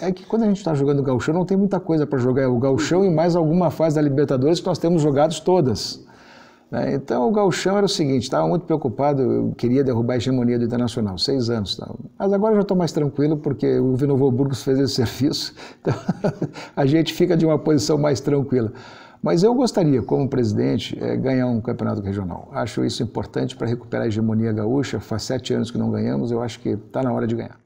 É que quando a gente está jogando o gauchão, não tem muita coisa para jogar. É o gauchão e mais alguma fase da Libertadores que nós temos jogados todas. Né? Então o gauchão era o seguinte, estava muito preocupado, eu queria derrubar a hegemonia do Internacional, seis anos. Tá? Mas agora eu já estou mais tranquilo, porque o Vinovo Burgos fez esse serviço, então a gente fica de uma posição mais tranquila. Mas eu gostaria, como presidente, é, ganhar um campeonato regional. Acho isso importante para recuperar a hegemonia gaúcha. Faz sete anos que não ganhamos, eu acho que está na hora de ganhar.